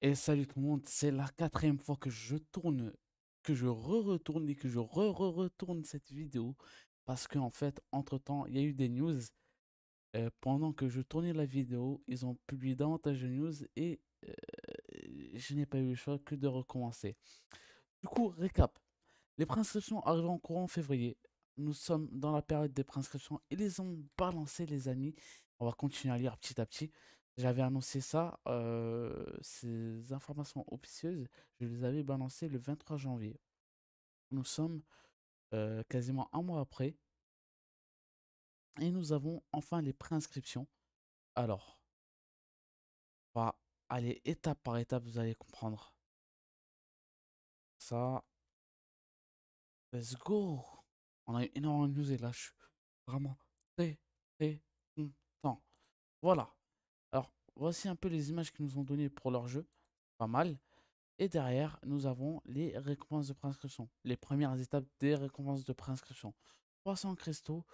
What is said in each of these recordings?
Et salut tout le monde, c'est la quatrième fois que je tourne, que je re-retourne et que je re-re-retourne cette vidéo. Parce qu'en en fait, entre-temps, il y a eu des news. Euh, pendant que je tournais la vidéo, ils ont publié davantage de news et euh, je n'ai pas eu le choix que de recommencer. Du coup, récap. Les prescriptions arrivent en courant en février. Nous sommes dans la période des prescriptions. et les ont balancé, les amis. On va continuer à lire petit à petit. J'avais annoncé ça, ces informations officieuses, je les avais balancées le 23 janvier. Nous sommes quasiment un mois après et nous avons enfin les préinscriptions. Alors, on va aller étape par étape, vous allez comprendre. Ça, let's go! On a eu énormément de news et là, je suis vraiment très, très content. Voilà. Voici un peu les images qu'ils nous ont données pour leur jeu. Pas mal. Et derrière, nous avons les récompenses de préinscription. Les premières étapes des récompenses de préinscription. 300 cristaux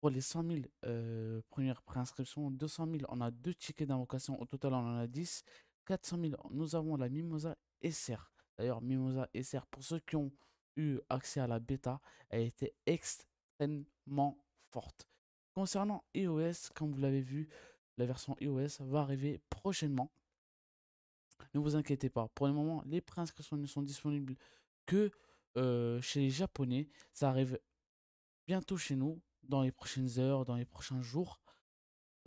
pour les 100 000 euh, premières préinscriptions. 200 000, on a deux tickets d'invocation. Au total, on en a 10. 400 000, nous avons la Mimosa SR. D'ailleurs, Mimosa SR, pour ceux qui ont eu accès à la bêta, elle était extrêmement forte. Concernant iOS, e comme vous l'avez vu, la version iOS va arriver prochainement. Ne vous inquiétez pas. Pour le moment, les préinscriptions ne sont disponibles que euh, chez les Japonais. Ça arrive bientôt chez nous, dans les prochaines heures, dans les prochains jours.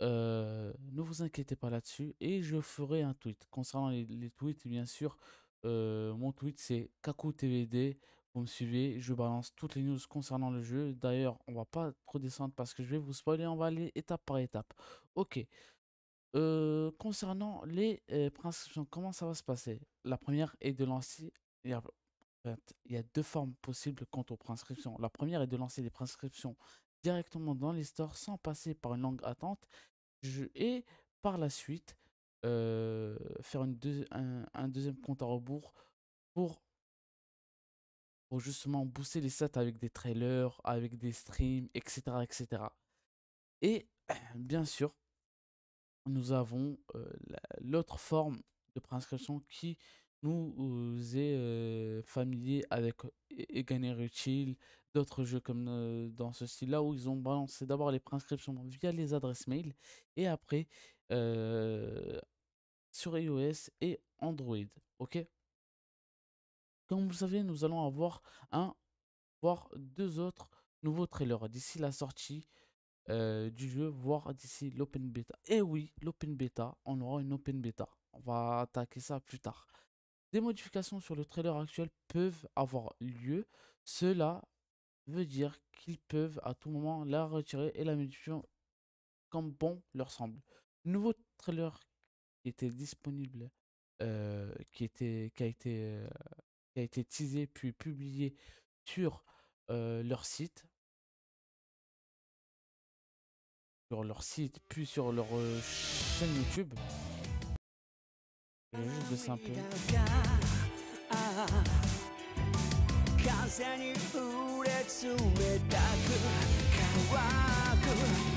Euh, ne vous inquiétez pas là-dessus. Et je ferai un tweet. Concernant les, tweets, bien sûr, euh, mon tweet c'est KakuTVD. Vous me suivez, je balance toutes les news concernant le jeu. D'ailleurs, on va pas trop descendre parce que je vais vous spoiler, on va aller étape par étape. Ok. Euh, concernant les euh, prescriptions, comment ça va se passer La première est de lancer. Il y, a, deux formes possibles quant aux prescriptions. La première est de lancer les prescriptions directement dans les stores sans passer par une longue attente. et par la suite, euh, faire une un, deuxième compte à rebours pour pour justement booster les stats avec des trailers, avec des streams, etc. etc. Et bien sûr, nous avons euh, l'autre forme de prescription qui nous euh, est euh, familier avec gagner utile d'autres jeux comme dans ce style-là où ils ont balancé d'abord les prescriptions via les adresses mail et après sur iOS et Android. Ok comme vous le savez, nous allons avoir un, voire deux autres nouveaux trailers d'ici la sortie euh, du jeu, voire d'ici l'open beta. Et eh oui, l'open beta, on aura une open beta. On va attaquer ça plus tard. Des modifications sur le trailer actuel peuvent avoir lieu. Cela veut dire qu'ils peuvent à tout moment la retirer et la modifier comme bon leur semble. Nouveau trailer qui était disponible, euh, qui, était, qui a été euh, a été teasé puis publié sur leur site. Sur leur site, puis sur leur chaîne YouTube.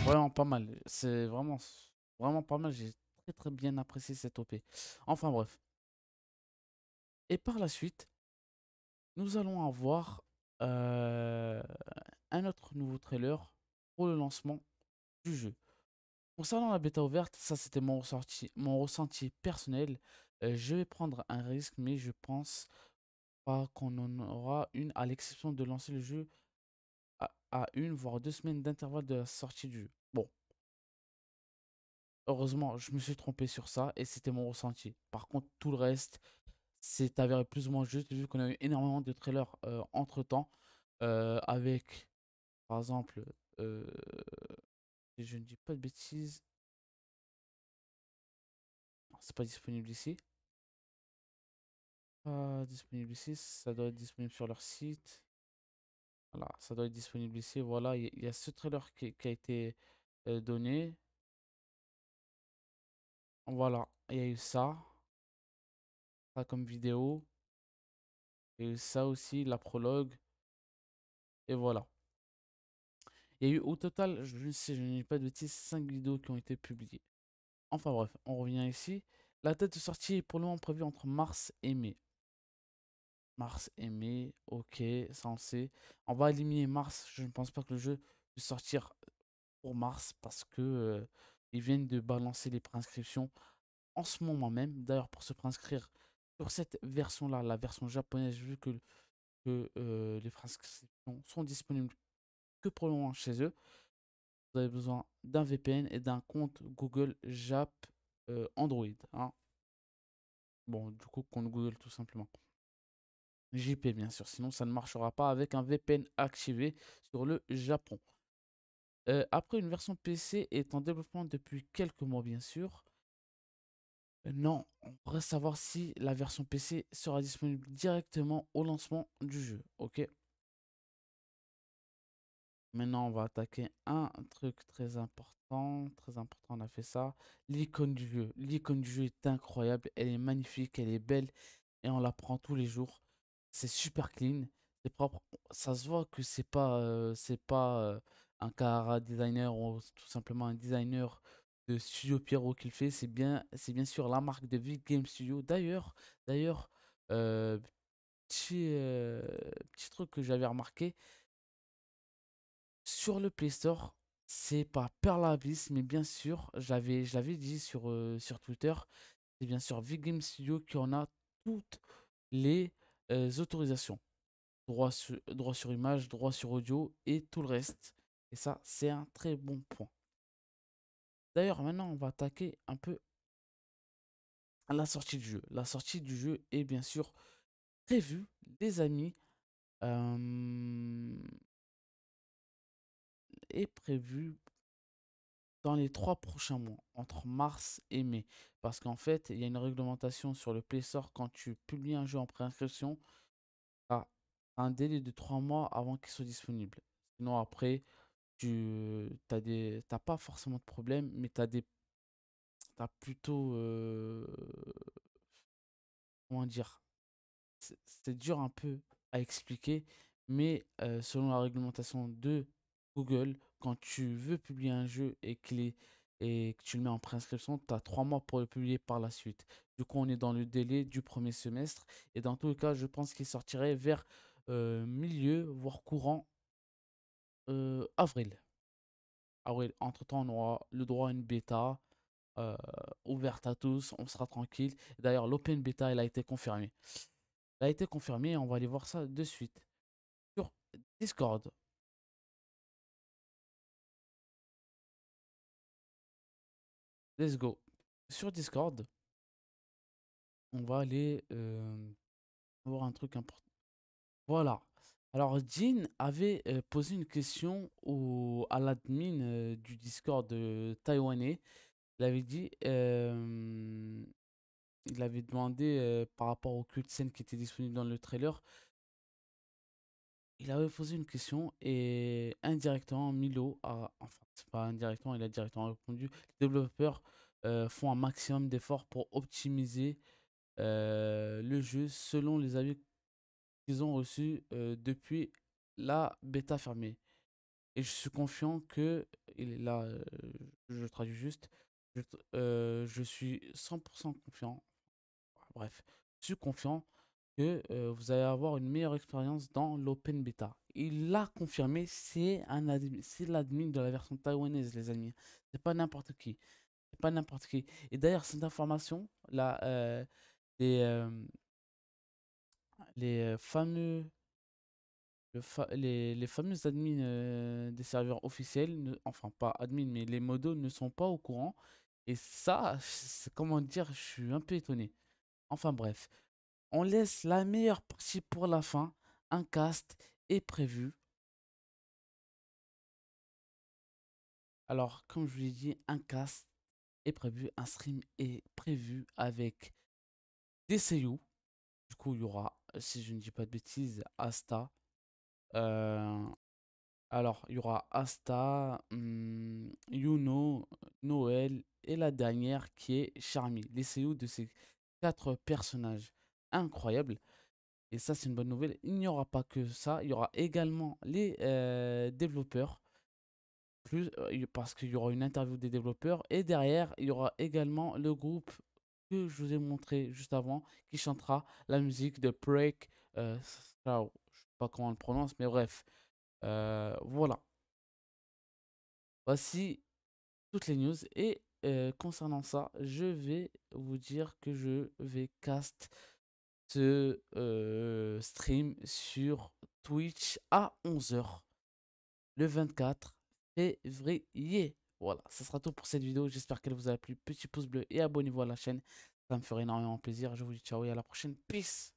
Vraiment pas mal. C'est vraiment, vraiment pas mal. J'ai très très bien apprécié cette OP. Enfin bref. Et par la suite, nous allons avoir un autre nouveau trailer pour le lancement du jeu. Concernant la bêta ouverte, ça c'était mon ressenti, mon personnel. Euh, je vais prendre un risque, mais je pense pas qu'on en aura une, à l'exception de lancer le jeu à, à une voire deux semaines d'intervalle de la sortie du jeu. Bon. Heureusement, je me suis trompé sur ça et c'était mon ressenti. Par contre, tout le reste, c'est avéré plus ou moins juste, vu qu'on a eu énormément de trailers euh, entre temps, euh, avec par exemple, euh, je ne dis pas de bêtises, c'est pas disponible ici. Pas disponible ici, ça doit être disponible sur leur site. Voilà, ça doit être disponible ici. Voilà, il y, a ce trailer qui a été donné. Voilà, il y a eu ça comme vidéo. Et ça aussi, la prologue. Et voilà. Il y a eu au total, je ne sais, je n'ai pas de titre, 5 vidéos qui ont été publiées. Enfin bref, on revient ici. La tête de sortie est pour le moment prévue entre mars et mai. Mars et mai, ok, ça on va éliminer mars, je ne pense pas que le jeu puisse sortir pour mars parce que euh, ils viennent de balancer les préinscriptions en ce moment même. D'ailleurs, pour se préinscrire, sur cette version-là, la version japonaise, vu que, euh, les transcriptions sont disponibles que pour le moment chez eux, vous avez besoin d'un VPN et d'un compte Google Jap euh, Android. Hein. Bon, du coup, compte Google tout simplement. JP bien sûr, sinon ça ne marchera pas avec un VPN activé sur le Japon. Euh, après, une version PC est en développement depuis quelques mois bien sûr. Euh, non, on pourrait savoir si la version PC sera disponible directement au lancement du jeu. Ok. Maintenant, on va attaquer un truc très important. Très important, on a fait ça. L'icône du jeu. L'icône du jeu est incroyable. Elle est magnifique, elle est belle. Et on la prend tous les jours. C'est super clean. C'est propre. Ça se voit que c'est pas, euh, pas euh, un cara designer ou tout simplement un designer de Studio Pierrot qu'il fait, c'est bien, c'est bien sûr la marque de Vig Game Studio. D'ailleurs, d'ailleurs, euh, euh, petit, truc que j'avais remarqué sur le Play Store, c'est pas Perlabis, mais bien sûr, j'avais, je l'avais dit sur, euh, sur Twitter, c'est bien sûr Vig Game Studio qui en a toutes les autorisations. Droit sur, droit sur image, droit sur audio et tout le reste. Et ça, c'est un très bon point. D'ailleurs, maintenant, on va attaquer un peu à la sortie du jeu. La sortie du jeu est bien sûr prévue, les amis. est prévue dans les trois prochains mois, entre mars et mai. Parce qu'en fait, il y a une réglementation sur le Play Store quand tu publies un jeu en préinscription à un délai de trois mois avant qu'il soit disponible. Sinon, après, tu t'as des pas forcément de problème mais t'as des t'as plutôt comment dire c'est dur un peu à expliquer mais selon la réglementation de Google quand tu veux publier un jeu et qu'il et que tu le mets en préinscription, tu as trois mois pour le publier par la suite. Du coup, on est dans le délai du premier semestre. Et dans tous les cas, je pense qu'il sortirait vers milieu, voire courant euh, avril. avril. Entre-temps, on aura le droit à une bêta euh, ouverte à tous. On sera tranquille. D'ailleurs, l'open bêta, elle a été confirmée. Elle a été confirmée. On va aller voir ça de suite. Sur Discord, Let's go. Sur Discord, on va aller euh, voir un truc important. Voilà. Alors, Jean avait euh, posé une question au, à l'admin euh, du Discord de euh, taïwanais. Il avait dit, il avait demandé par rapport au cul de scène qui était disponible dans le trailer. Il avait posé une question et indirectement, Milo a, enfin, c'est pas indirectement, il a directement répondu. Les développeurs font un maximum d'efforts pour optimiser le jeu selon les avis ont reçu depuis la bêta fermée. Et je suis confiant que, il est là je traduis juste, je, suis 100% confiant, bref, je suis confiant que vous allez avoir une meilleure expérience dans l'open bêta. Il l'a confirmé, c'est un l'admin de la version taïwanaise, les amis. C'est pas n'importe qui. C'est pas n'importe qui. Et d'ailleurs, cette information, là, les, les fameux les, fameux admins des serveurs officiels, enfin pas admins, mais les modos ne sont pas au courant. Et ça, comment dire, je suis un peu étonné. Enfin bref, on laisse la meilleure partie pour la fin. Un cast est prévu. Alors, comme je vous l'ai dit, un cast est prévu, un stream est prévu avec des seiyuu. Du coup, il y aura si je ne dis pas de bêtises, Asta. Euh, alors, il y aura Asta, hmm, you Yuno, Noël et la dernière qui est Charmy. Les CEO de ces quatre personnages incroyables. Et ça, c'est une bonne nouvelle. Il n'y aura pas que ça. Il y aura également les euh, développeurs. Plus, euh, parce qu'il y aura une interview des développeurs. Et derrière, il y aura également le groupe je vous ai montré juste avant, qui chantera la musique de Break. Euh, je sais pas comment on le prononce, mais bref. Euh, voilà. Voici toutes les news. Et euh, concernant ça, je vais vous dire que je vais cast ce stream sur Twitch à 11h le 24 février. Voilà, ce sera tout pour cette vidéo. J'espère qu'elle vous a plu. Petit pouce bleu et abonnez-vous à la chaîne. Ça me ferait énormément plaisir. Je vous dis ciao et à la prochaine. Peace